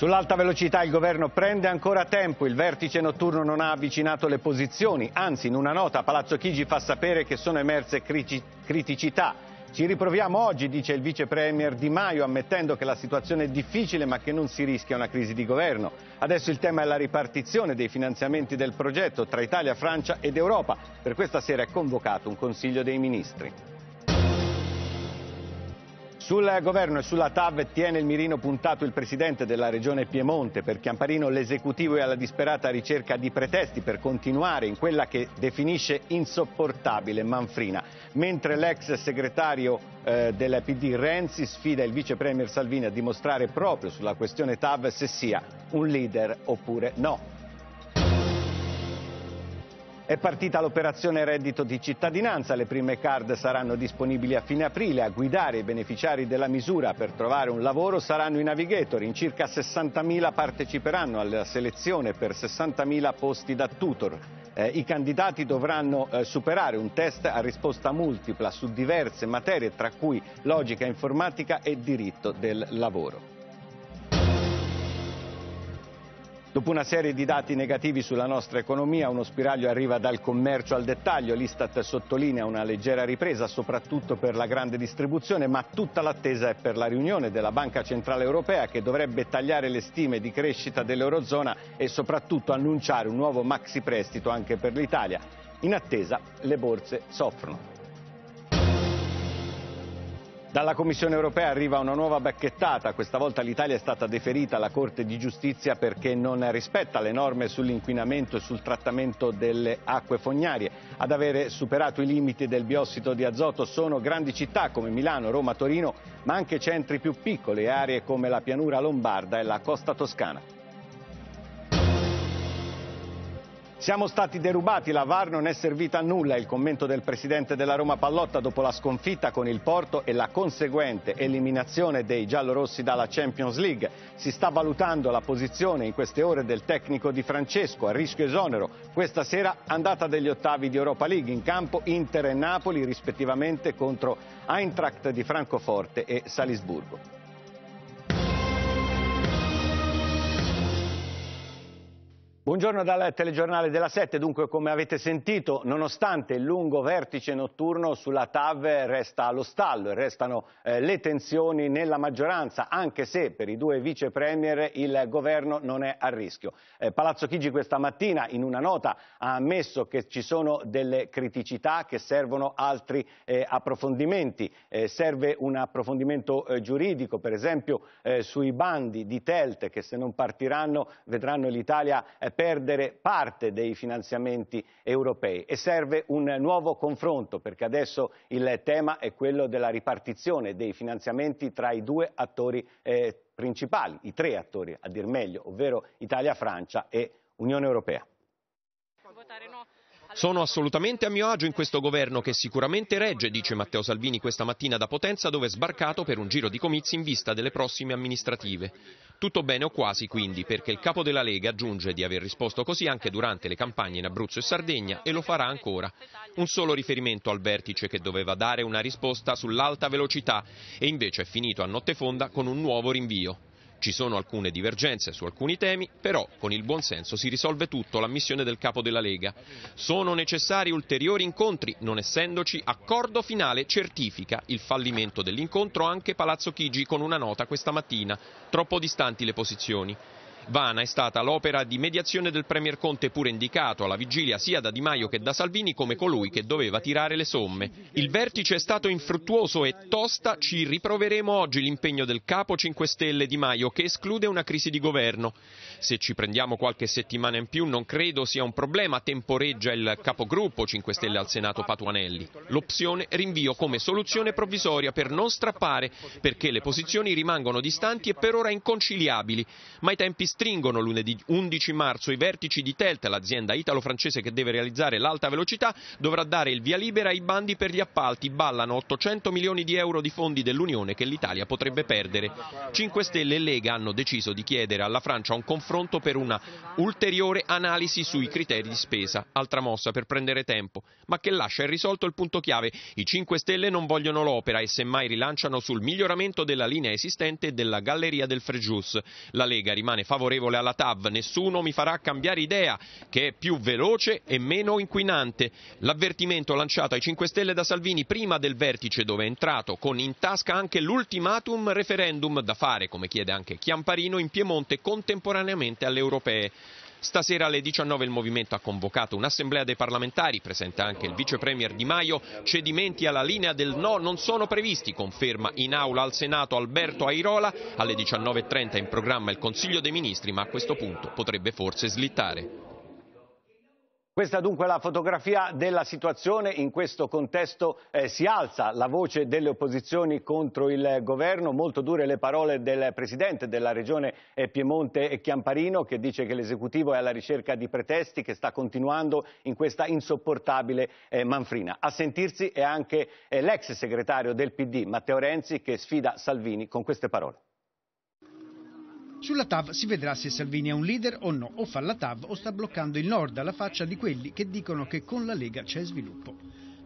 Sull'alta velocità il governo prende ancora tempo, il vertice notturno non ha avvicinato le posizioni, anzi in una nota Palazzo Chigi fa sapere che sono emerse criticità. Ci riproviamo oggi, dice il vice premier Di Maio, ammettendo che la situazione è difficile ma che non si rischia una crisi di governo. Adesso il tema è la ripartizione dei finanziamenti del progetto tra Italia, Francia ed Europa. Per questa sera è convocato un Consiglio dei Ministri. Sul governo e sulla TAV tiene il mirino puntato il presidente della regione Piemonte. Per Chiamparino l'esecutivo è alla disperata ricerca di pretesti per continuare in quella che definisce insopportabile Manfrina, mentre l'ex segretario eh, della PD Renzi sfida il vice premier Salvini a dimostrare proprio sulla questione TAV se sia un leader oppure no. È partita l'operazione reddito di cittadinanza, le prime card saranno disponibili a fine aprile, a guidare i beneficiari della misura per trovare un lavoro saranno i navigator, in circa 60.000 parteciperanno alla selezione per 60.000 posti da tutor. Eh, I candidati dovranno eh, superare un test a risposta multipla su diverse materie, tra cui logica informatica e diritto del lavoro. Dopo una serie di dati negativi sulla nostra economia, uno spiraglio arriva dal commercio al dettaglio. L'Istat sottolinea una leggera ripresa, soprattutto per la grande distribuzione, ma tutta l'attesa è per la riunione della Banca Centrale Europea che dovrebbe tagliare le stime di crescita dell'Eurozona e soprattutto annunciare un nuovo maxi prestito anche per l'Italia. In attesa le borse soffrono. Dalla Commissione europea arriva una nuova bacchettata, questa volta l'Italia è stata deferita alla Corte di Giustizia perché non rispetta le norme sull'inquinamento e sul trattamento delle acque fognarie. Ad avere superato i limiti del biossido di azoto sono grandi città come Milano, Roma, Torino, ma anche centri più piccoli e aree come la pianura lombarda e la costa toscana. Siamo stati derubati, la VAR non è servita a nulla, il commento del presidente della Roma Pallotta dopo la sconfitta con il Porto e la conseguente eliminazione dei giallorossi dalla Champions League. Si sta valutando la posizione in queste ore del tecnico di Francesco a rischio esonero. Questa sera andata degli ottavi di Europa League in campo Inter e Napoli rispettivamente contro Eintracht di Francoforte e Salisburgo. Buongiorno dal telegiornale della 7, dunque come avete sentito nonostante il lungo vertice notturno sulla TAV resta allo stallo e restano eh, le tensioni nella maggioranza anche se per i due vice premier il governo non è a rischio. Eh, Palazzo Chigi questa mattina in una nota ha ammesso che ci sono delle criticità che servono altri eh, approfondimenti, eh, serve un approfondimento eh, giuridico per esempio eh, sui bandi di Telt che se non partiranno vedranno l'Italia eh, perdere parte dei finanziamenti europei e serve un nuovo confronto perché adesso il tema è quello della ripartizione dei finanziamenti tra i due attori eh, principali, i tre attori a dir meglio, ovvero Italia, Francia e Unione Europea. Sono assolutamente a mio agio in questo governo che sicuramente regge, dice Matteo Salvini questa mattina da Potenza dove è sbarcato per un giro di comizi in vista delle prossime amministrative. Tutto bene o quasi quindi, perché il capo della Lega aggiunge di aver risposto così anche durante le campagne in Abruzzo e Sardegna e lo farà ancora. Un solo riferimento al vertice che doveva dare una risposta sull'alta velocità e invece è finito a notte fonda con un nuovo rinvio. Ci sono alcune divergenze su alcuni temi, però con il buonsenso si risolve tutto la missione del capo della Lega. Sono necessari ulteriori incontri, non essendoci accordo finale certifica il fallimento dell'incontro anche Palazzo Chigi con una nota questa mattina. Troppo distanti le posizioni. Vana è stata l'opera di mediazione del Premier Conte pure indicato alla vigilia sia da Di Maio che da Salvini come colui che doveva tirare le somme. Il vertice è stato infruttuoso e tosta, ci riproveremo oggi l'impegno del capo 5 Stelle Di Maio che esclude una crisi di governo se ci prendiamo qualche settimana in più non credo sia un problema, temporeggia il capogruppo 5 Stelle al Senato Patuanelli. L'opzione rinvio come soluzione provvisoria per non strappare, perché le posizioni rimangono distanti e per ora inconciliabili, ma i tempi stringono. Lunedì 11 marzo i vertici di Telt, l'azienda italo-francese che deve realizzare l'alta velocità, dovrà dare il via libera ai bandi per gli appalti. Ballano 800 milioni di euro di fondi dell'Unione che l'Italia potrebbe perdere. 5 Stelle e Lega hanno deciso di chiedere alla Francia un confronto confronto per una ulteriore analisi sui criteri di spesa, altra mossa per prendere tempo, ma che lascia irrisolto il punto chiave. I 5 Stelle non vogliono l'opera e semmai rilanciano sul miglioramento della linea esistente della galleria del Fregius. La Lega rimane favorevole alla TAV, nessuno mi farà cambiare idea, che è più veloce e meno inquinante. L'avvertimento lanciato ai 5 Stelle da Salvini prima del vertice dove è entrato, con in tasca anche l'ultimatum referendum da fare, come chiede anche Chiamparino, in Piemonte contemporaneamente direttamente alle europee. Stasera alle 19 il movimento ha convocato un'assemblea dei parlamentari, presenta anche il vice premier Di Maio. Cedimenti alla linea del no non sono previsti, conferma in aula al Senato Alberto Airola. Alle 19.30 in programma il Consiglio dei Ministri, ma a questo punto potrebbe forse slittare. Questa dunque è la fotografia della situazione, in questo contesto eh, si alza la voce delle opposizioni contro il governo, molto dure le parole del presidente della regione eh, Piemonte Chiamparino che dice che l'esecutivo è alla ricerca di pretesti, che sta continuando in questa insopportabile eh, manfrina. A sentirsi è anche eh, l'ex segretario del PD Matteo Renzi che sfida Salvini con queste parole. Sulla TAV si vedrà se Salvini è un leader o no, o fa la TAV o sta bloccando il nord alla faccia di quelli che dicono che con la Lega c'è sviluppo.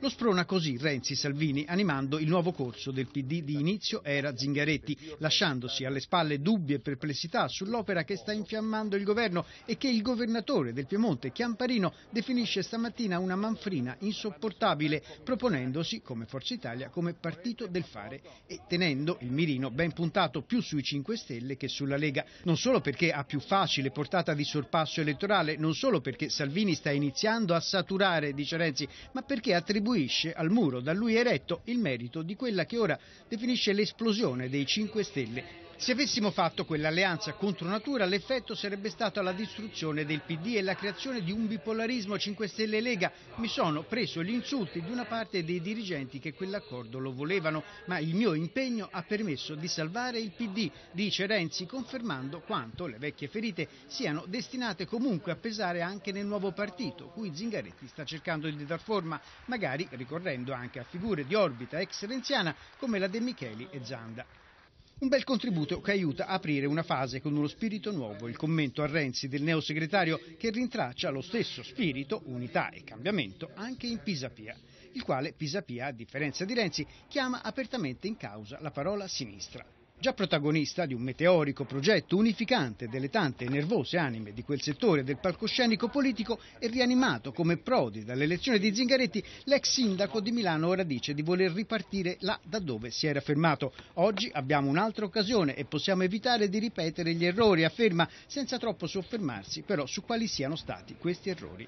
Lo sprona così Renzi Salvini animando il nuovo corso del PD di inizio era Zingaretti, lasciandosi alle spalle dubbi e perplessità sull'opera che sta infiammando il governo e che il governatore del Piemonte Chiamparino definisce stamattina una manfrina insopportabile, proponendosi come Forza Italia come partito del fare e tenendo il mirino ben puntato più sui 5 Stelle che sulla Lega, non solo perché ha più facile portata di sorpasso elettorale, non solo perché Salvini sta iniziando a saturare, dice Renzi, ma perché attribuisce attribuisce al muro da lui eretto il merito di quella che ora definisce l'esplosione dei 5 Stelle se avessimo fatto quell'alleanza contro natura, l'effetto sarebbe stato la distruzione del PD e la creazione di un bipolarismo 5 Stelle Lega. Mi sono preso gli insulti di una parte dei dirigenti che quell'accordo lo volevano, ma il mio impegno ha permesso di salvare il PD, dice Renzi, confermando quanto le vecchie ferite siano destinate comunque a pesare anche nel nuovo partito, cui Zingaretti sta cercando di dar forma, magari ricorrendo anche a figure di orbita ex renziana come la De Micheli e Zanda. Un bel contributo che aiuta a aprire una fase con uno spirito nuovo. Il commento a Renzi del neo segretario che rintraccia lo stesso spirito, unità e cambiamento anche in Pisapia, il quale Pisapia, a differenza di Renzi, chiama apertamente in causa la parola sinistra. Già protagonista di un meteorico progetto unificante delle tante nervose anime di quel settore del palcoscenico politico e rianimato come prodi dall'elezione di Zingaretti, l'ex sindaco di Milano ora dice di voler ripartire là da dove si era fermato. Oggi abbiamo un'altra occasione e possiamo evitare di ripetere gli errori, afferma, senza troppo soffermarsi però su quali siano stati questi errori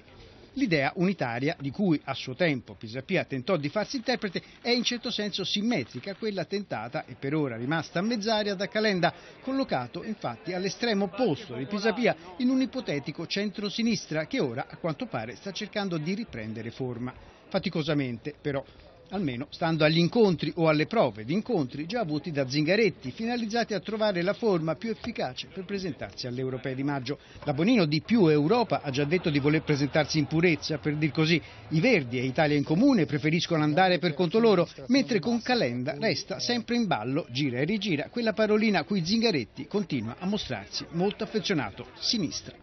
l'idea unitaria di cui a suo tempo Pisapia tentò di farsi interprete è in certo senso simmetrica a quella tentata e per ora rimasta a mezz'aria da Calenda, collocato infatti all'estremo opposto di Pisapia in un ipotetico centro-sinistra che ora a quanto pare sta cercando di riprendere forma. Faticosamente però almeno stando agli incontri o alle prove di incontri già avuti da Zingaretti, finalizzati a trovare la forma più efficace per presentarsi alle europee di maggio. La Bonino di più Europa ha già detto di voler presentarsi in purezza, per dir così. I Verdi e Italia in comune preferiscono andare per conto loro, mentre con Calenda resta sempre in ballo, gira e rigira, quella parolina a cui Zingaretti continua a mostrarsi molto affezionato, sinistra.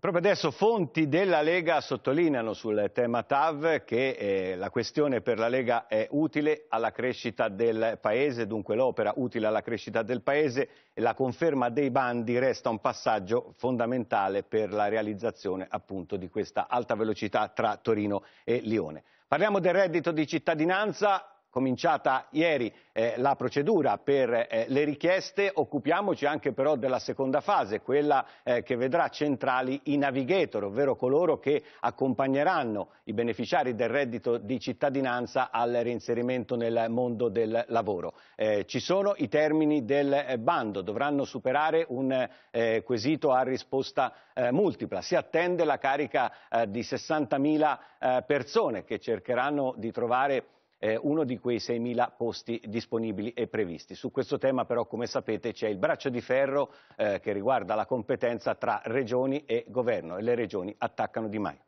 Proprio adesso fonti della Lega sottolineano sul tema TAV che eh, la questione per la Lega è utile alla crescita del Paese, dunque l'opera utile alla crescita del Paese e la conferma dei bandi resta un passaggio fondamentale per la realizzazione appunto di questa alta velocità tra Torino e Lione. Parliamo del reddito di cittadinanza, cominciata ieri eh, la procedura per eh, le richieste, occupiamoci anche però della seconda fase, quella eh, che vedrà centrali i navigator, ovvero coloro che accompagneranno i beneficiari del reddito di cittadinanza al reinserimento nel mondo del lavoro. Eh, ci sono i termini del eh, bando, dovranno superare un eh, quesito a risposta multipla, si attende la carica di 60.000 persone che cercheranno di trovare eh, uno di quei 6.000 posti disponibili e previsti. Su questo tema però, come sapete, c'è il braccio di ferro eh, che riguarda la competenza tra regioni e governo e le regioni attaccano Di Maio.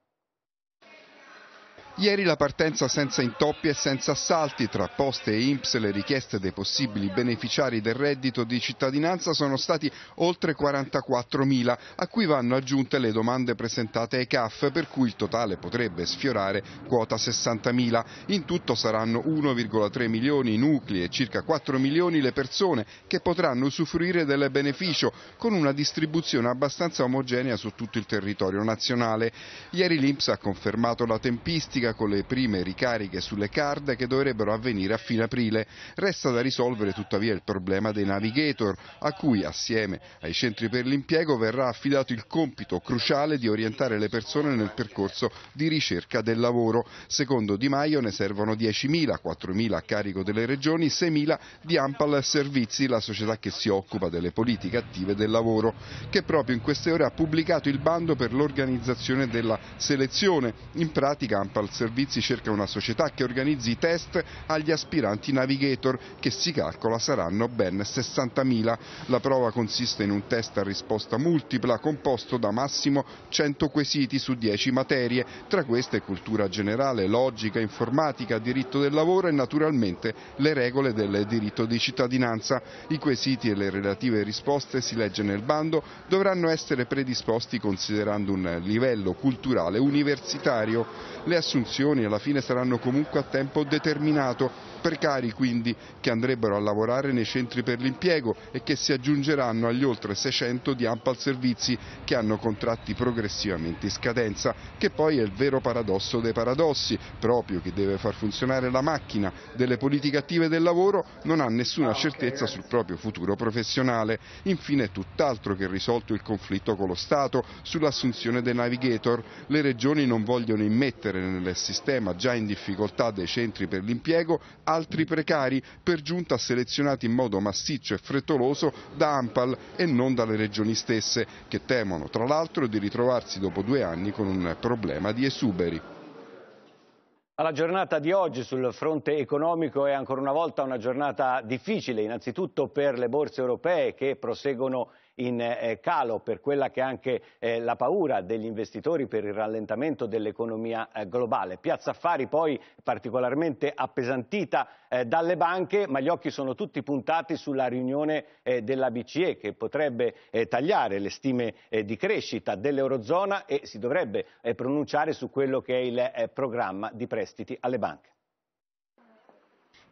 Ieri la partenza senza intoppi e senza assalti, tra poste e IMPS le richieste dei possibili beneficiari del reddito di cittadinanza sono stati oltre 44.000, a cui vanno aggiunte le domande presentate ai CAF, per cui il totale potrebbe sfiorare quota 60.000. In tutto saranno 1,3 milioni i nuclei e circa 4 milioni le persone che potranno usufruire del beneficio, con una distribuzione abbastanza omogenea su tutto il territorio nazionale. Ieri l'IMPS ha confermato la tempistica logistica con le prime ricariche sulle card che dovrebbero avvenire a fine aprile. Resta da risolvere tuttavia il problema dei navigator, a cui assieme ai centri per l'impiego verrà affidato il compito cruciale di orientare le persone nel percorso di ricerca del lavoro. Secondo Di Maio ne servono 10.000, 4.000 a carico delle regioni, 6.000 di Ampal Servizi, la società che si occupa delle politiche attive del lavoro, che proprio in queste ore ha pubblicato il bando per l'organizzazione della selezione. In pratica Ampal Servizi cerca una società che organizzi i test agli aspiranti navigator che si calcola saranno ben 60.000. La prova consiste in un test a risposta multipla composto da massimo 100 quesiti su 10 materie, tra queste cultura generale, logica, informatica, diritto del lavoro e naturalmente le regole del diritto di cittadinanza. I quesiti e le relative risposte, si legge nel bando, dovranno essere predisposti considerando un livello culturale universitario. Le assunzioni funzioni alla fine saranno comunque a tempo determinato precari quindi che andrebbero a lavorare nei centri per l'impiego e che si aggiungeranno agli oltre 600 di Ampal Servizi che hanno contratti progressivamente in scadenza, che poi è il vero paradosso dei paradossi, proprio chi deve far funzionare la macchina delle politiche attive del lavoro non ha nessuna ah, certezza sul proprio futuro professionale. Infine tutt'altro che risolto il conflitto con lo Stato sull'assunzione dei navigator, le regioni non vogliono immettere nel sistema già in difficoltà dei centri per l'impiego altri precari, per giunta selezionati in modo massiccio e frettoloso da Ampal e non dalle regioni stesse, che temono tra l'altro di ritrovarsi dopo due anni con un problema di esuberi. Alla giornata di oggi sul fronte economico è ancora una volta una giornata difficile, innanzitutto per le borse europee che proseguono in eh, eh, calo per quella che è anche eh, la paura degli investitori per il rallentamento dell'economia globale. Piazza Affari poi particolarmente appesantita dalle banche, ma gli occhi sono tutti puntati sulla riunione della BCE che potrebbe tagliare le stime di crescita dell'Eurozona e si dovrebbe pronunciare su quello che è il programma di prestiti alle banche.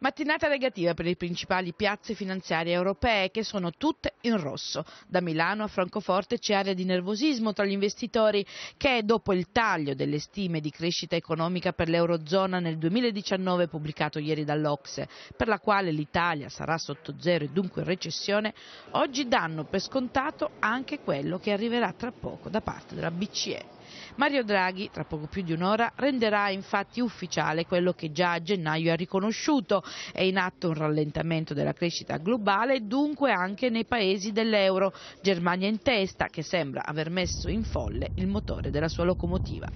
Mattinata negativa per le principali piazze finanziarie europee che sono tutte in rosso. Da Milano a Francoforte c'è area di nervosismo tra gli investitori che dopo il taglio delle stime di crescita economica per l'Eurozona nel 2019 pubblicato ieri dall'Ocse, per la quale l'Italia sarà sotto zero e dunque in recessione, oggi danno per scontato anche quello che arriverà tra poco da parte della BCE. Mario Draghi, tra poco più di un'ora, renderà infatti ufficiale quello che già a gennaio ha riconosciuto. È in atto un rallentamento della crescita globale dunque anche nei paesi dell'euro. Germania in testa, che sembra aver messo in folle il motore della sua locomotiva.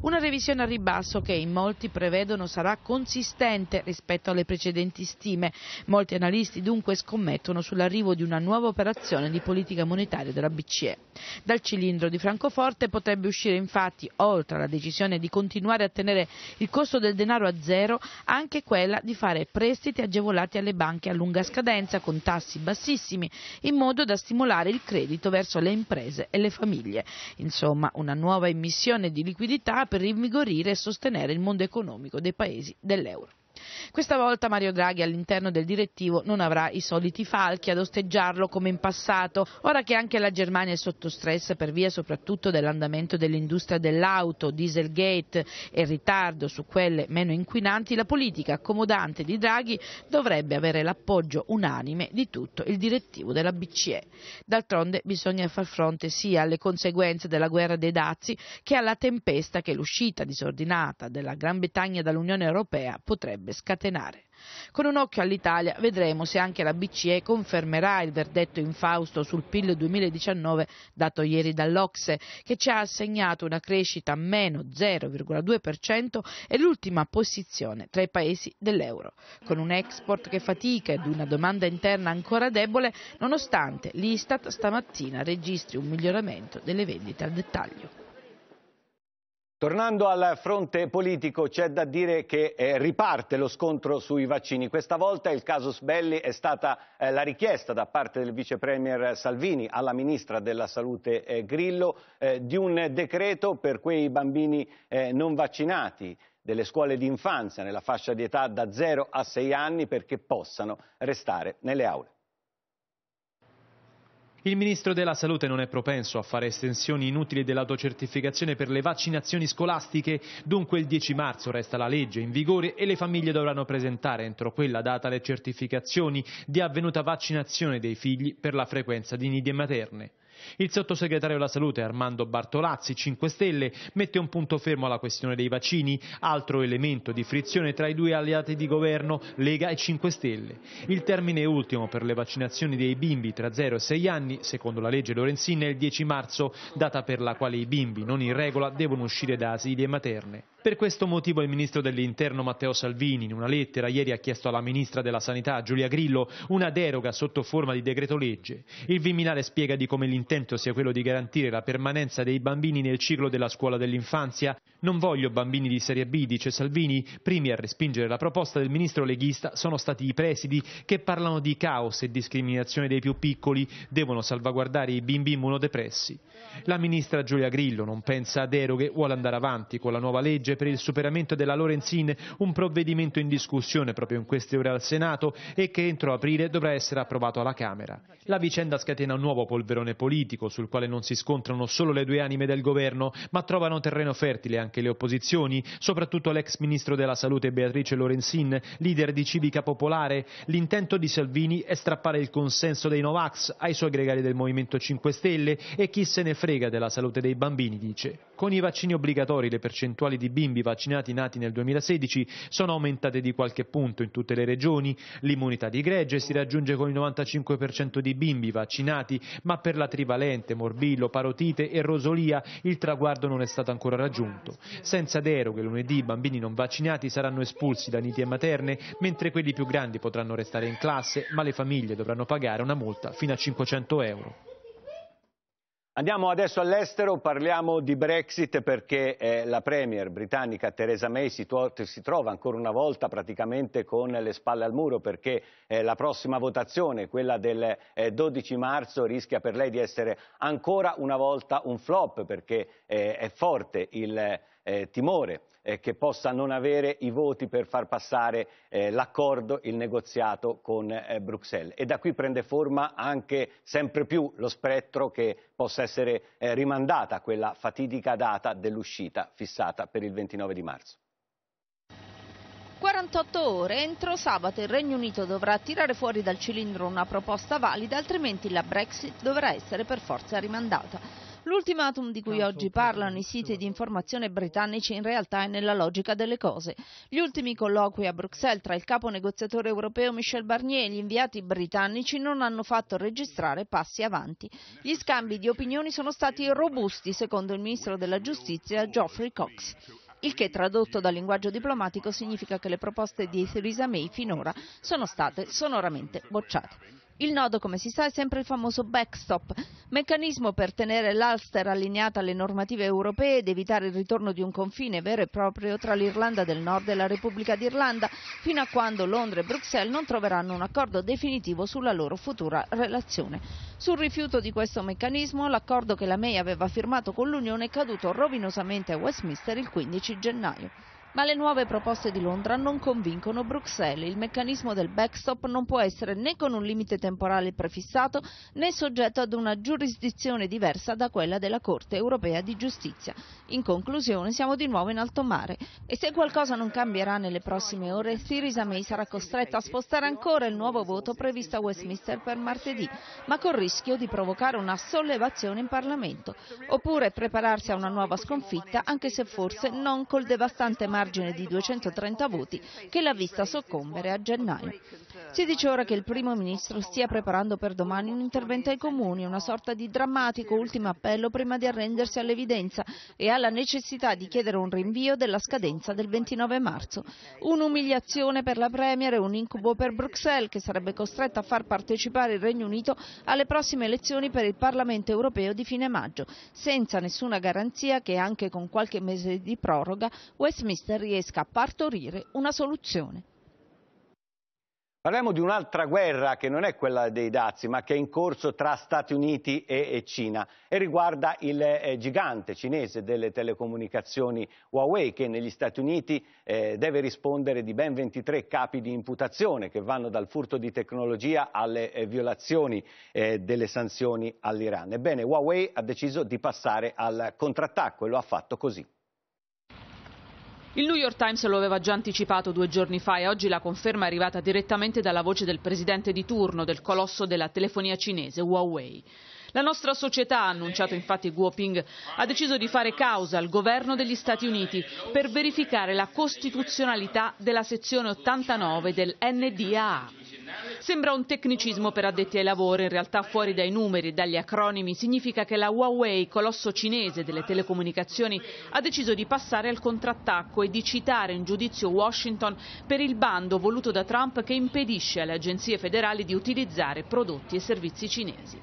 Una revisione a ribasso che in molti prevedono sarà consistente rispetto alle precedenti stime. Molti analisti dunque scommettono sull'arrivo di una nuova operazione di politica monetaria della BCE. Dal cilindro di Francoforte potrebbe uscire in infatti, oltre alla decisione di continuare a tenere il costo del denaro a zero, anche quella di fare prestiti agevolati alle banche a lunga scadenza con tassi bassissimi, in modo da stimolare il credito verso le imprese e le famiglie. Insomma, una nuova emissione di liquidità per rinvigorire e sostenere il mondo economico dei paesi dell'euro. Questa volta Mario Draghi all'interno del direttivo non avrà i soliti falchi ad osteggiarlo come in passato, ora che anche la Germania è sotto stress per via soprattutto dell'andamento dell'industria dell'auto, Dieselgate e ritardo su quelle meno inquinanti, la politica accomodante di Draghi dovrebbe avere l'appoggio unanime di tutto il direttivo della BCE. D'altronde bisogna far fronte sia alle conseguenze della guerra dei dazi che alla tempesta che l'uscita disordinata della Gran Bretagna dall'Unione Europea potrebbe potrebbe scatenare. Con un occhio all'Italia vedremo se anche la BCE confermerà il verdetto infausto sul PIL 2019 dato ieri dall'Ocse, che ci ha assegnato una crescita meno 0,2% e l'ultima posizione tra i paesi dell'euro, con un export che fatica ed una domanda interna ancora debole, nonostante l'Istat stamattina registri un miglioramento delle vendite al dettaglio. Tornando al fronte politico c'è da dire che eh, riparte lo scontro sui vaccini. Questa volta il caso Sbelli è stata eh, la richiesta da parte del vice premier Salvini alla ministra della salute eh, Grillo eh, di un decreto per quei bambini eh, non vaccinati delle scuole di infanzia nella fascia di età da 0 a 6 anni perché possano restare nelle aule. Il Ministro della Salute non è propenso a fare estensioni inutili dell'autocertificazione per le vaccinazioni scolastiche, dunque il 10 marzo resta la legge in vigore e le famiglie dovranno presentare entro quella data le certificazioni di avvenuta vaccinazione dei figli per la frequenza di nidie materne. Il sottosegretario alla salute Armando Bartolazzi, 5 Stelle, mette un punto fermo alla questione dei vaccini, altro elemento di frizione tra i due alleati di governo, Lega e 5 Stelle. Il termine ultimo per le vaccinazioni dei bimbi tra 0 e 6 anni, secondo la legge Lorenzin, è il 10 marzo, data per la quale i bimbi non in regola devono uscire da asili e materne. Per questo motivo il ministro dell'Interno Matteo Salvini in una lettera ieri ha chiesto alla ministra della Sanità Giulia Grillo una deroga sotto forma di decreto legge. Il Viminale spiega di come l'intento sia quello di garantire la permanenza dei bambini nel ciclo della scuola dell'infanzia. Non voglio bambini di serie B, dice Salvini. Primi a respingere la proposta del ministro leghista sono stati i presidi che parlano di caos e discriminazione dei più piccoli, devono salvaguardare i bimbi immunodepressi. La ministra Giulia Grillo non pensa a deroghe, vuole andare avanti con la nuova legge per il superamento della Lorenzin, un provvedimento in discussione proprio in queste ore al Senato e che entro aprile dovrà essere approvato alla Camera. La vicenda scatena un nuovo polverone politico sul quale non si scontrano solo le due anime del governo, ma trovano terreno fertile anche le opposizioni, soprattutto l'ex ministro della Salute Beatrice Lorenzin, leader di Civica Popolare. L'intento di Salvini è strappare il consenso dei Novax ai suoi gregari del Movimento 5 Stelle e chi se ne frega della salute dei bambini, dice. Con i vaccini obbligatori le percentuali di bimbi vaccinati nati nel 2016 sono aumentate di qualche punto in tutte le regioni. L'immunità di gregge si raggiunge con il 95% di bimbi vaccinati, ma per la trivalente, morbillo, parotite e rosolia il traguardo non è stato ancora raggiunto. Senza deroghe, lunedì i bambini non vaccinati saranno espulsi da nidi e materne, mentre quelli più grandi potranno restare in classe, ma le famiglie dovranno pagare una multa fino a 500 euro. Andiamo adesso all'estero, parliamo di Brexit perché eh, la Premier britannica Theresa May si, si, trova ancora una volta praticamente con le spalle al muro perché eh, la prossima votazione, quella del eh, 12 marzo, rischia per lei di essere ancora una volta un flop perché eh, è forte il eh, timore eh, che possa non avere i voti per far passare eh, l'accordo, il negoziato con eh, Bruxelles. E da qui prende forma anche sempre più lo spettro che possa essere eh, rimandata quella fatidica data dell'uscita fissata per il 29 di marzo. 48 ore, entro sabato il Regno Unito dovrà tirare fuori dal cilindro una proposta valida, altrimenti la Brexit dovrà essere per forza rimandata. L'ultimatum di cui oggi parlano i siti di informazione britannici in realtà è nella logica delle cose. Gli ultimi colloqui a Bruxelles tra il capo negoziatore europeo Michel Barnier e gli inviati britannici non hanno fatto registrare passi avanti. Gli scambi di opinioni sono stati robusti, secondo il ministro della giustizia Geoffrey Cox il che tradotto dal linguaggio diplomatico significa che le proposte di Theresa May finora sono state sonoramente bocciate. Il nodo, come si sa, è sempre il famoso backstop, meccanismo per tenere l'Ulster allineata alle normative europee ed evitare il ritorno di un confine vero e proprio tra l'Irlanda del Nord e la Repubblica d'Irlanda, fino a quando Londra e Bruxelles non troveranno un accordo definitivo sulla loro futura relazione. Sul rifiuto di questo meccanismo, l'accordo che la May aveva firmato con l'Unione è caduto rovinosamente a Westminster il 15 gennaio. Ma le nuove proposte di Londra non convincono Bruxelles. Il meccanismo del backstop non può essere né con un limite temporale prefissato né soggetto ad una giurisdizione diversa da quella della Corte europea di giustizia. In conclusione siamo di nuovo in alto mare e se qualcosa non cambierà nelle prossime ore Theresa May sarà costretta a spostare ancora il nuovo voto previsto a Westminster per martedì, ma col rischio di provocare una sollevazione in Parlamento, oppure prepararsi a una nuova sconfitta anche se forse non col devastante margine margine di 230 voti che l'ha vista soccombere a gennaio. Si dice ora che il primo ministro stia preparando per domani un intervento ai comuni, una sorta di drammatico ultimo appello prima di arrendersi all'evidenza e alla necessità di chiedere un rinvio della scadenza del 29 marzo. Un'umiliazione per la Premier e un incubo per Bruxelles che sarebbe costretta a far partecipare il Regno Unito alle prossime elezioni per il Parlamento europeo di fine maggio, senza nessuna garanzia che anche con qualche mese di proroga Westminster riesca a partorire una soluzione. Parliamo di un'altra guerra che non è quella dei dazi, ma che è in corso tra Stati Uniti e Cina e riguarda il eh, gigante cinese delle telecomunicazioni Huawei che negli Stati Uniti eh, deve rispondere di ben 23 capi di imputazione che vanno dal furto di tecnologia alle eh, violazioni delle sanzioni all'Iran. Ebbene, Huawei ha deciso di passare al contrattacco e lo ha fatto così. Il New York Times lo aveva già anticipato due giorni fa e oggi la conferma è arrivata direttamente dalla voce del presidente di turno del colosso della telefonia cinese Huawei. La nostra società, ha annunciato infatti Guoping, ha deciso di fare causa al governo degli Stati Uniti per verificare la costituzionalità della sezione 89 del NDAA. Sembra un tecnicismo per addetti ai lavori, in realtà fuori dai numeri e dagli acronimi significa che la Huawei, colosso cinese delle telecomunicazioni, ha deciso di passare al contrattacco e di citare in giudizio Washington per il bando voluto da Trump che impedisce alle agenzie federali di utilizzare prodotti e servizi cinesi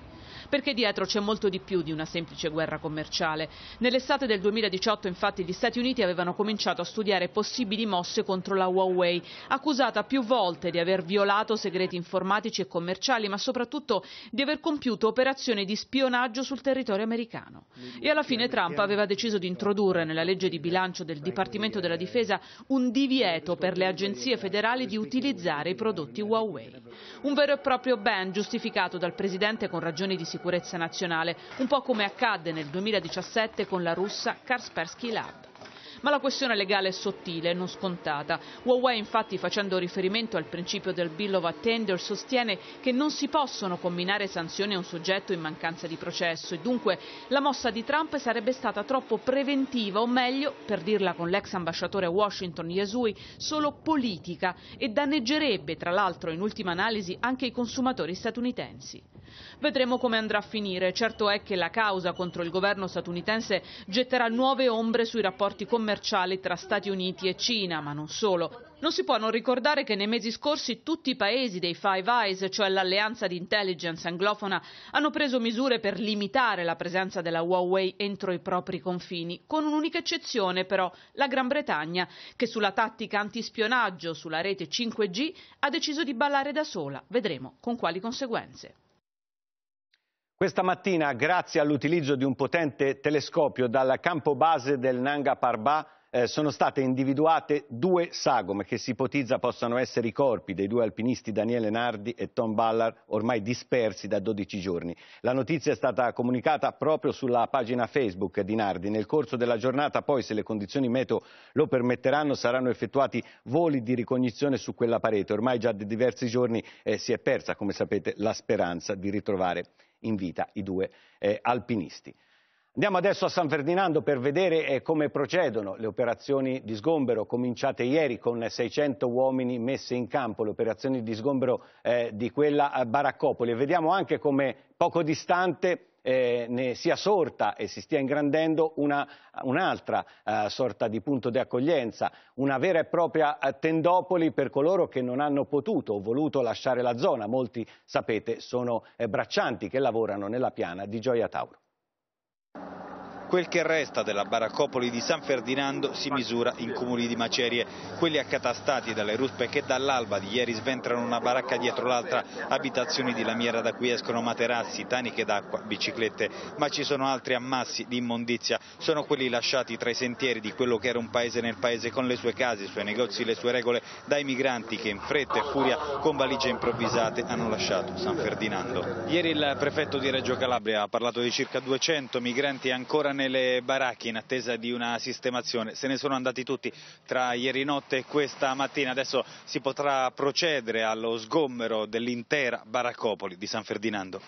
perché dietro c'è molto di più di una semplice guerra commerciale. Nell'estate del 2018 infatti gli Stati Uniti avevano cominciato a studiare possibili mosse contro la Huawei, accusata più volte di aver violato segreti informatici e commerciali, ma soprattutto di aver compiuto operazioni di spionaggio sul territorio americano. E alla fine Trump aveva deciso di introdurre nella legge di bilancio del Dipartimento della Difesa un divieto per le agenzie federali di utilizzare i prodotti Huawei. Un vero e proprio ban giustificato dal Presidente con ragioni di sicurezza sicurezza nazionale, un po' come accadde nel 2017 con la russa Kaspersky Lab. Ma la questione legale è sottile e non scontata. Huawei infatti facendo riferimento al principio del Bill of Attainder sostiene che non si possono combinare sanzioni a un soggetto in mancanza di processo e dunque la mossa di Trump sarebbe stata troppo preventiva o meglio, per dirla con l'ex ambasciatore Washington Yasui, solo politica e danneggerebbe tra l'altro in ultima analisi anche i consumatori statunitensi. Vedremo come andrà a finire, certo è che la causa contro il governo statunitense getterà nuove ombre sui rapporti commerciali commerciali tra Stati Uniti e Cina, ma non solo. Non si può non ricordare che nei mesi scorsi tutti i paesi dei Five Eyes, cioè l'alleanza di intelligence anglofona, hanno preso misure per limitare la presenza della Huawei entro i propri confini, con un'unica eccezione però, la Gran Bretagna, che sulla tattica antispionaggio sulla rete 5G ha deciso di ballare da sola. Vedremo con quali conseguenze. Questa mattina, grazie all'utilizzo di un potente telescopio dal campo base del Nanga Parbat, eh, sono state individuate due sagome che si ipotizza possano essere i corpi dei due alpinisti Daniele Nardi e Tom Ballard, ormai dispersi da 12 giorni. La notizia è stata comunicata proprio sulla pagina Facebook di Nardi. Nel corso della giornata poi, se le condizioni meteo lo permetteranno, saranno effettuati voli di ricognizione su quella parete. Ormai già da diversi giorni eh, si è persa, come sapete, la speranza di ritrovare in vita i due eh, alpinisti. Andiamo adesso a San Ferdinando per vedere eh, come procedono le operazioni di sgombero cominciate ieri con 600 uomini messi in campo, le operazioni di sgombero eh, di quella baraccopoli. Vediamo anche come poco distante eh, ne sia sorta e si stia ingrandendo un'altra un eh, sorta di punto di accoglienza, una vera e propria eh, tendopoli per coloro che non hanno potuto o voluto lasciare la zona. Molti, sapete, sono eh, braccianti che lavorano nella piana di Gioia Tauro. Quel che resta della baraccopoli di San Ferdinando si misura in cumuli di macerie. Quelli accatastati dalle ruspe che dall'alba di ieri sventrano una baracca dietro l'altra, abitazioni di lamiera da cui escono materassi, taniche d'acqua, biciclette. Ma ci sono altri ammassi di immondizia, sono quelli lasciati tra i sentieri di quello che era un paese nel paese con le sue case, i suoi negozi, le sue regole dai migranti che in fretta e furia con valigie improvvisate hanno lasciato San Ferdinando. Ieri il prefetto di Reggio Calabria ha parlato di circa 200 migranti ancora nelle baracche in attesa di una sistemazione. Se ne sono andati tutti tra ieri notte e questa mattina. Adesso si potrà procedere allo sgombero dell'intera baraccopoli di San Ferdinando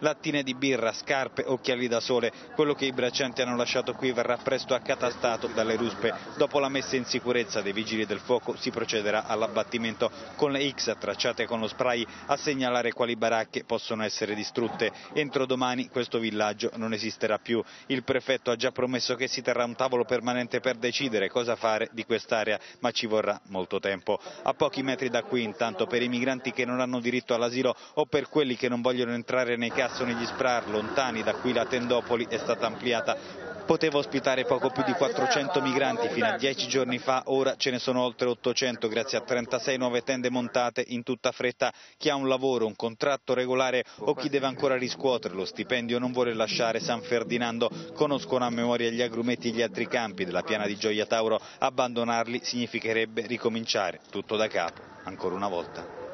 lattine di birra, scarpe, occhiali da sole. Quello che i braccianti hanno lasciato qui verrà presto accatastato dalle ruspe. Dopo la messa in sicurezza dei vigili del fuoco si procederà all'abbattimento con le X tracciate con lo spray a segnalare quali baracche possono essere distrutte. Entro domani questo villaggio non esisterà più. Il prefetto ha già promesso che si terrà un tavolo permanente per decidere cosa fare di quest'area, ma ci vorrà molto tempo. A pochi metri da qui intanto per i migranti che non hanno diritto all'asilo o per quelli che non vogliono entrare nei casi piazzano negli SPRAR lontani da qui la tendopoli è stata ampliata poteva ospitare poco più di 400 migranti fino a 10 giorni fa, ora ce ne sono oltre 800 grazie a 36 nuove tende montate in tutta fretta. Chi ha un lavoro, un contratto regolare o chi deve ancora riscuotere lo stipendio non vuole lasciare San Ferdinando. Conoscono a memoria gli agrumetti e gli altri campi della piana di Gioia Tauro. Abbandonarli significherebbe ricominciare tutto da capo, ancora una volta.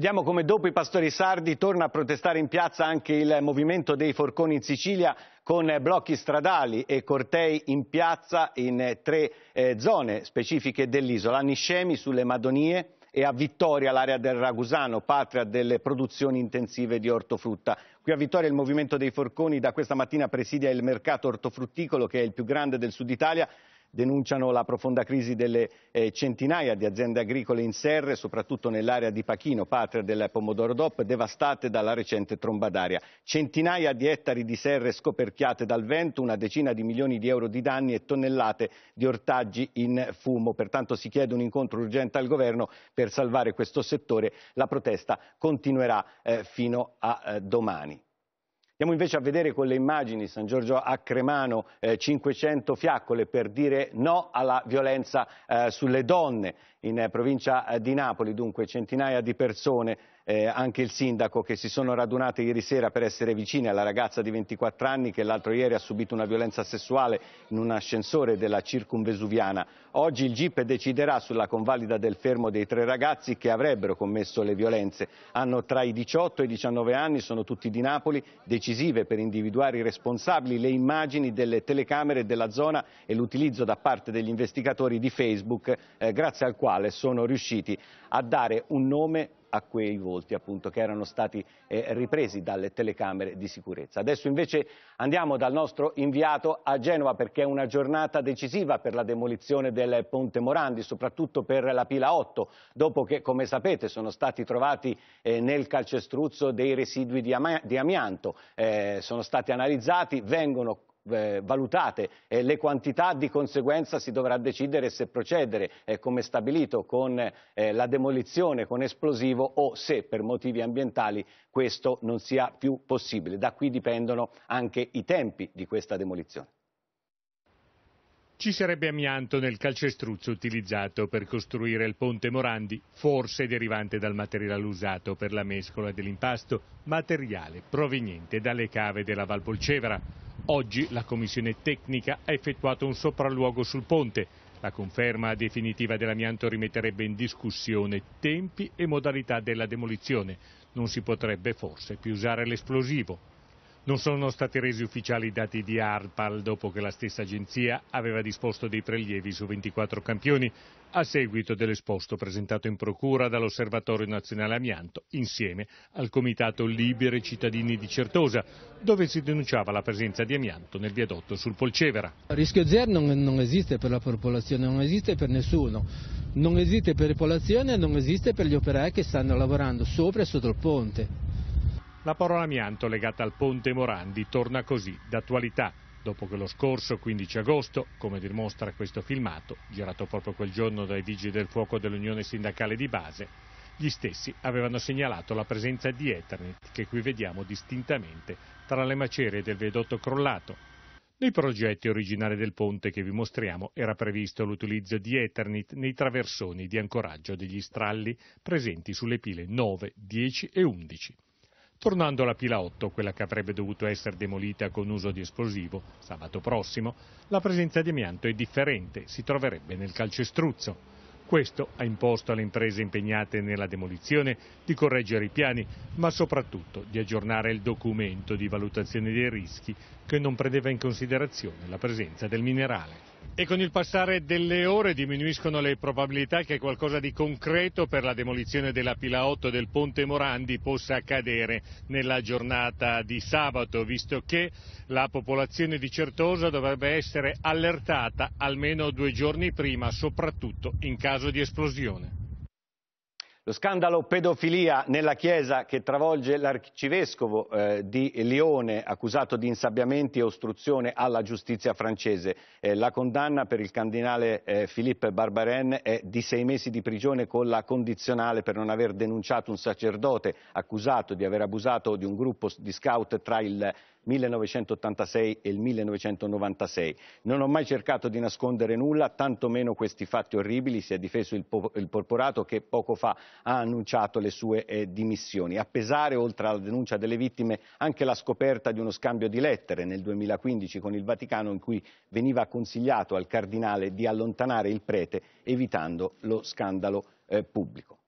Vediamo come dopo i pastori sardi torna a protestare in piazza anche il movimento dei forconi in Sicilia con blocchi stradali e cortei in piazza in tre eh, zone specifiche dell'isola, a Niscemi sulle Madonie e a Vittoria, l'area del Ragusano, patria delle produzioni intensive di ortofrutta. Qui a Vittoria il movimento dei forconi da questa mattina presidia il mercato ortofrutticolo che è il più grande del sud Italia denunciano la profonda crisi delle eh, centinaia di aziende agricole in serre, soprattutto nell'area di Pachino, patria del pomodoro DOP, devastate dalla recente tromba d'aria. Centinaia di ettari di serre scoperchiate dal vento, una decina di milioni di euro di danni e tonnellate di ortaggi in fumo. Pertanto si chiede un incontro urgente al governo per salvare questo settore. La protesta continuerà eh, fino a eh, domani. Andiamo invece a vedere con le immagini San Giorgio a Cremano, eh, 500 fiaccole per dire no alla violenza eh, sulle donne in eh, provincia eh, di Napoli, dunque centinaia di persone, eh, anche il sindaco, che si sono radunate ieri sera per essere vicine alla ragazza di 24 anni che l'altro ieri ha subito una violenza sessuale in un ascensore della circumvesuviana. Oggi il GIP deciderà sulla convalida del fermo dei tre ragazzi che avrebbero commesso le violenze. Hanno tra i 18 e i 19 anni, sono tutti di Napoli, decisive per individuare i responsabili, le immagini delle telecamere della zona e l'utilizzo da parte degli investigatori di Facebook, eh, grazie al quale quale sono riusciti a dare un nome a quei volti appunto che erano stati eh, ripresi dalle telecamere di sicurezza. Adesso invece andiamo dal nostro inviato a Genova perché è una giornata decisiva per la demolizione del Ponte Morandi, soprattutto per la Pila 8, dopo che come sapete sono stati trovati eh, nel calcestruzzo dei residui di, am di amianto, eh, sono stati analizzati, vengono eh, valutate eh, le quantità, di conseguenza si dovrà decidere se procedere eh, come stabilito con eh, la demolizione con esplosivo o se per motivi ambientali questo non sia più possibile. Da qui dipendono anche i tempi di questa demolizione. Ci sarebbe amianto nel calcestruzzo utilizzato per costruire il ponte Morandi, forse derivante dal materiale usato per la mescola dell'impasto, materiale proveniente dalle cave della Valpolcevera. Oggi la commissione tecnica ha effettuato un sopralluogo sul ponte. La conferma definitiva dell'amianto rimetterebbe in discussione tempi e modalità della demolizione. Non si potrebbe forse più usare l'esplosivo. Non sono stati resi ufficiali i dati di Arpal dopo che la stessa agenzia aveva disposto dei prelievi su 24 campioni a seguito dell'esposto presentato in procura dall'Osservatorio Nazionale Amianto insieme al Comitato Liberi Cittadini di Certosa, dove si denunciava la presenza di amianto nel viadotto sul Polcevera. Il rischio zero non, non esiste per la popolazione, non esiste per nessuno, non esiste per le popolazioni e non esiste per gli operai che stanno lavorando sopra e sotto il ponte. La parola amianto legata al ponte Morandi torna così d'attualità, dopo che lo scorso 15 agosto, come dimostra questo filmato, girato proprio quel giorno dai vigili del fuoco dell'Unione Sindacale di Base, gli stessi avevano segnalato la presenza di Ethernet, che qui vediamo distintamente, tra le macerie del vedotto crollato. Nei progetti originali del ponte che vi mostriamo era previsto l'utilizzo di Ethernet nei traversoni di ancoraggio degli stralli presenti sulle pile 9, 10 e 11. Tornando alla Pila 8, quella che avrebbe dovuto essere demolita con uso di esplosivo, sabato prossimo, la presenza di amianto è differente, si troverebbe nel calcestruzzo. Questo ha imposto alle imprese impegnate nella demolizione di correggere i piani, ma soprattutto di aggiornare il documento di valutazione dei rischi che non prendeva in considerazione la presenza del minerale. E con il passare delle ore diminuiscono le probabilità che qualcosa di concreto per la demolizione della Pila 8 del Ponte Morandi possa accadere nella giornata di sabato, visto che la popolazione di Certosa dovrebbe essere allertata almeno due giorni prima, soprattutto in caso di esplosione. Lo scandalo pedofilia nella Chiesa che travolge l'arcivescovo eh, di Lione, accusato di insabbiamenti e ostruzione alla giustizia francese. Eh, la condanna per il cardinale eh, Philippe Barbaren è di sei mesi di prigione con la condizionale per non aver denunciato un sacerdote accusato di aver abusato di un gruppo di scout tra il 1986 e il 1996. Non ho mai cercato di nascondere nulla, tantomeno questi fatti orribili. Si è difeso il, il porporato che poco fa ha annunciato le sue eh, dimissioni. A pesare, oltre alla denuncia delle vittime, anche la scoperta di uno scambio di lettere nel 2015 con il Vaticano in cui veniva consigliato al cardinale di allontanare il prete evitando lo scandalo eh, pubblico.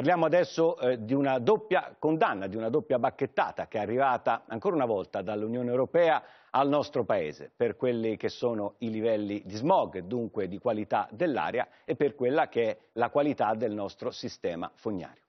Parliamo adesso eh, di una doppia condanna, di una doppia bacchettata che è arrivata ancora una volta dall'Unione Europea al nostro Paese per quelli che sono i livelli di smog, dunque di qualità dell'aria e per quella che è la qualità del nostro sistema fognario.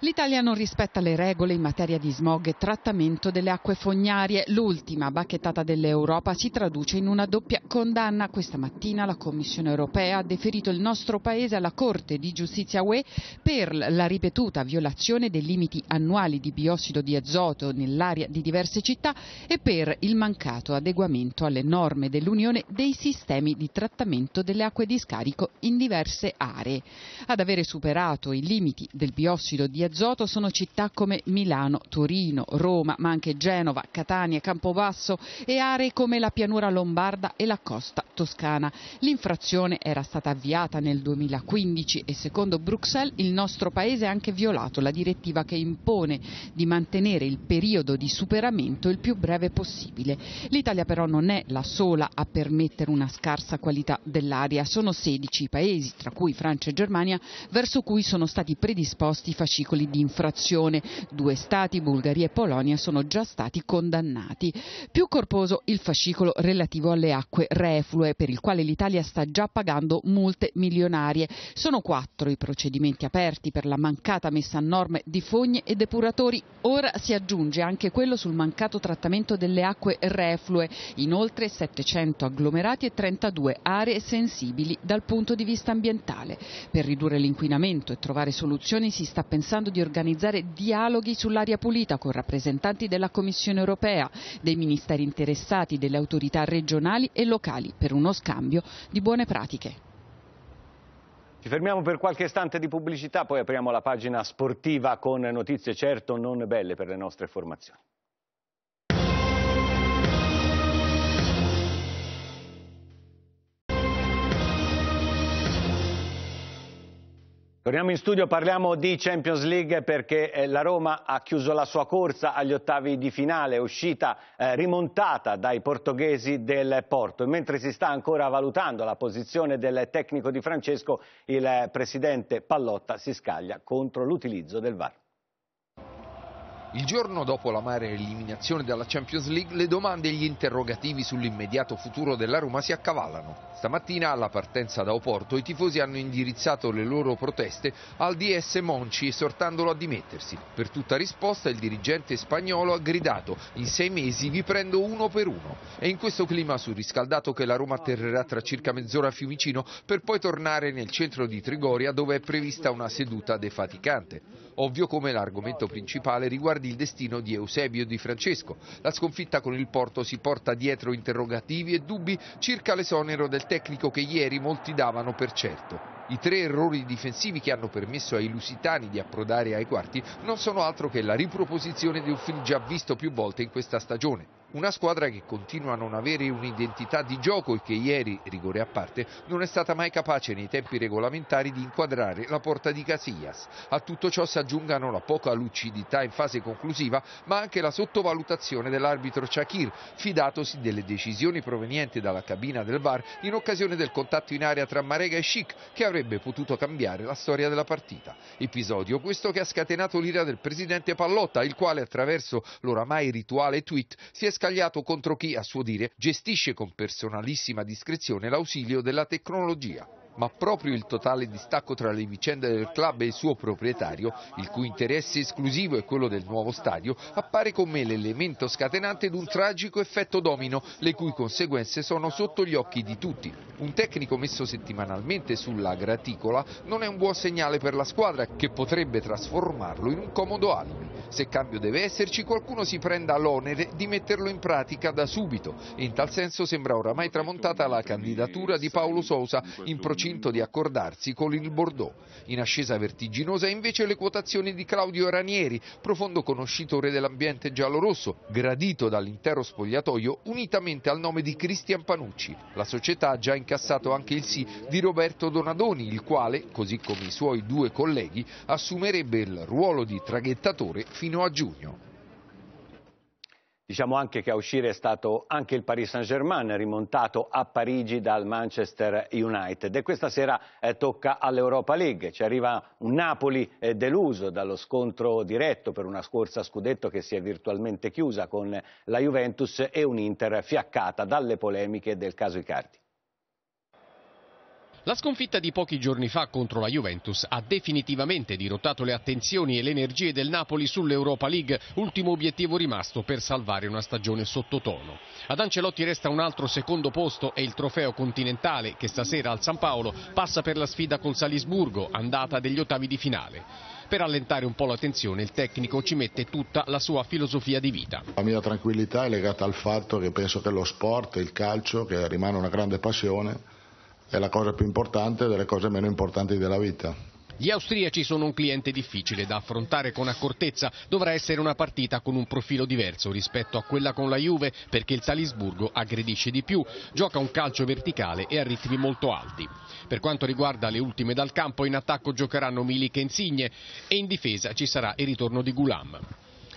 L'Italia non rispetta le regole in materia di smog e trattamento delle acque fognarie. L'ultima bacchettata dell'Europa si traduce in una doppia condanna. Questa mattina la Commissione europea ha deferito il nostro Paese alla Corte di giustizia UE per la ripetuta violazione dei limiti annuali di biossido di azoto nell'area di diverse città e per il mancato adeguamento alle norme dell'Unione dei sistemi di trattamento delle acque di scarico in diverse aree. Ad avere superato i limiti del biossido di azoto sono città come Milano, Torino, Roma, ma anche Genova, Catania, Campobasso e aree come la pianura lombarda e la costa toscana. L'infrazione era stata avviata nel 2015 e secondo Bruxelles il nostro paese ha anche violato la direttiva che impone di mantenere il periodo di superamento il più breve possibile. L'Italia però non è la sola a permettere una scarsa qualità dell'aria. Sono 16 i paesi, tra cui Francia e Germania, verso cui sono stati predisposti i fascicoli articoli di infrazione. Due stati, Bulgaria e Polonia, sono già stati condannati. Più corposo il fascicolo relativo alle acque reflue, per il quale l'Italia sta già pagando multe milionarie. Sono quattro i procedimenti aperti per la mancata messa a norme di fogne e depuratori. Ora si aggiunge anche quello sul mancato trattamento delle acque reflue. Inoltre 700 agglomerati e 32 aree sensibili dal punto di vista ambientale. Per ridurre l'inquinamento e trovare soluzioni si sta pensando cercando di organizzare dialoghi sull'aria pulita con rappresentanti della Commissione europea, dei ministeri interessati, delle autorità regionali e locali per uno scambio di buone pratiche. Ci fermiamo per qualche istante di pubblicità, poi apriamo la pagina sportiva con notizie certo non belle per le nostre formazioni. Torniamo in studio, parliamo di Champions League perché eh, la Roma ha chiuso la sua corsa agli ottavi di finale, uscita eh, rimontata dai portoghesi del Porto. E mentre si sta ancora valutando la posizione del tecnico di Francesco, il eh, presidente Pallotta si scaglia contro l'utilizzo del VAR. Il giorno dopo la l'amara eliminazione dalla Champions League, le domande e gli interrogativi sull'immediato futuro della Roma si accavallano. Stamattina, alla partenza da Oporto, i tifosi hanno indirizzato le loro proteste al DS Monci, esortandolo a dimettersi. Per tutta risposta, il dirigente spagnolo ha gridato: In sei mesi vi prendo uno per uno. È in questo clima surriscaldato che la Roma atterrerà tra circa mezz'ora a Fiumicino, per poi tornare nel centro di Trigoria, dove è prevista una seduta defaticante. Ovvio come l'argomento principale riguardi il destino di Eusebio di Francesco. La sconfitta con il Porto si porta dietro interrogativi e dubbi circa l'esonero del tecnico che ieri molti davano per certo. I tre errori difensivi che hanno permesso ai lusitani di approdare ai quarti non sono altro che la riproposizione di un film già visto più volte in questa stagione. Una squadra che continua a non avere un'identità di gioco e che ieri, rigore a parte, non è stata mai capace nei tempi regolamentari di inquadrare la porta di Casillas. A tutto ciò si aggiungano la poca lucidità in fase conclusiva, ma anche la sottovalutazione dell'arbitro Shakir, fidatosi delle decisioni provenienti dalla cabina del VAR in occasione del contatto in area tra Marega e Schick, che avrebbe potuto cambiare la storia della partita. Episodio questo che ha scatenato l'ira del presidente Pallotta, il quale attraverso l'oramai rituale tweet si è scagliato contro chi, a suo dire, gestisce con personalissima discrezione l'ausilio della tecnologia ma proprio il totale distacco tra le vicende del club e il suo proprietario, il cui interesse esclusivo è quello del nuovo stadio, appare come l'elemento scatenante di un tragico effetto domino, le cui conseguenze sono sotto gli occhi di tutti. Un tecnico messo settimanalmente sulla graticola non è un buon segnale per la squadra, che potrebbe trasformarlo in un comodo alibi. Se cambio deve esserci, qualcuno si prenda l'onere di metterlo in pratica da subito. In tal senso sembra oramai tramontata la candidatura di Paolo Sousa in procinto incinto di accordarsi con il Bordeaux. In ascesa vertiginosa invece le quotazioni di Claudio Ranieri, profondo conoscitore dell'ambiente giallorosso, gradito dall'intero spogliatoio unitamente al nome di Cristian Panucci. La società ha già incassato anche il sì di Roberto Donadoni, il quale, così come i suoi due colleghi, assumerebbe il ruolo di traghettatore fino a giugno. Diciamo anche che a uscire è stato anche il Paris Saint-Germain, rimontato a Parigi dal Manchester United. E questa sera eh, tocca all'Europa League. Ci arriva un Napoli eh, deluso dallo scontro diretto per una scorsa scudetto che si è virtualmente chiusa con la Juventus e un Inter fiaccata dalle polemiche del caso Icardi. La sconfitta di pochi giorni fa contro la Juventus ha definitivamente dirottato le attenzioni e le energie del Napoli sull'Europa League, ultimo obiettivo rimasto per salvare una stagione sottotono. Ad Ancelotti resta un altro secondo posto e il trofeo continentale che stasera al San Paolo passa per la sfida col Salisburgo, andata degli ottavi di finale. Per allentare un po' la tensione il tecnico ci mette tutta la sua filosofia di vita. La mia tranquillità è legata al fatto che penso che lo sport, il calcio, che rimane una grande passione, è la cosa più importante delle cose meno importanti della vita. Gli austriaci sono un cliente difficile da affrontare con accortezza, dovrà essere una partita con un profilo diverso rispetto a quella con la Juve perché il Salisburgo aggredisce di più, gioca un calcio verticale e a ritmi molto alti. Per quanto riguarda le ultime dal campo in attacco giocheranno Milik e Insigne e in difesa ci sarà il ritorno di Gulam.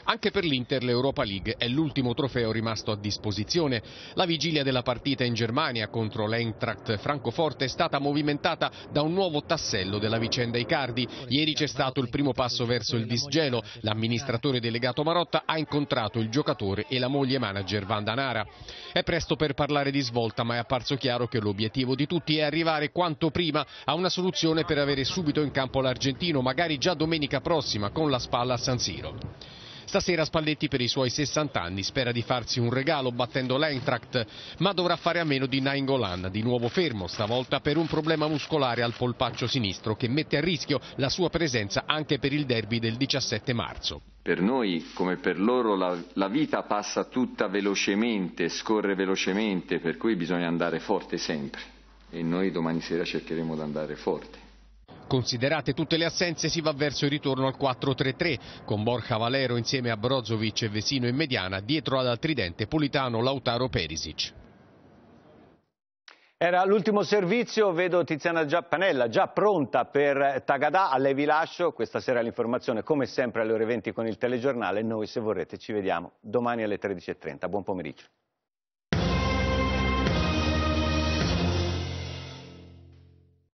Anche per l'Inter l'Europa League è l'ultimo trofeo rimasto a disposizione. La vigilia della partita in Germania contro l'Eintracht Francoforte è stata movimentata da un nuovo tassello della vicenda Icardi. Ieri c'è stato il primo passo verso il disgelo. L'amministratore delegato Marotta ha incontrato il giocatore e la moglie manager Vandanara. È presto per parlare di svolta, ma è apparso chiaro che l'obiettivo di tutti è arrivare quanto prima a una soluzione per avere subito in campo l'Argentino, magari già domenica prossima con la spalla a San Siro. Stasera Spalletti per i suoi 60 anni spera di farsi un regalo battendo l'Eintracht, ma dovrà fare a meno di Nainggolan, di nuovo fermo, stavolta per un problema muscolare al polpaccio sinistro che mette a rischio la sua presenza anche per il derby del 17 marzo. Per noi, come per loro, la, la vita passa tutta velocemente, scorre velocemente, per cui bisogna andare forte sempre. E noi domani sera cercheremo di andare forte. Considerate tutte le assenze si va verso il ritorno al 4-3-3 con Borja Valero insieme a Brozovic e Vesino in mediana, dietro ad Altridente, Politano, Lautaro, Perisic. Era l'ultimo servizio, vedo Tiziana Giappanella già pronta per Tagadà, a lei vi lascio, questa sera l'informazione come sempre alle ore 20 con il telegiornale, noi se vorrete ci vediamo domani alle 13.30, buon pomeriggio.